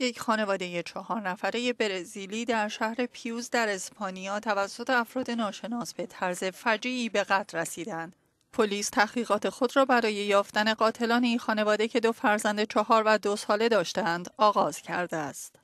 یک خانواده چهار نفره برزیلی در شهر پیوز در اسپانیا توسط افراد ناشناس به طرز فجیعی به قتل رسیدند. پلیس تحقیقات خود را برای یافتن قاتلان این خانواده که دو فرزند چهار و دو ساله داشتند آغاز کرده است.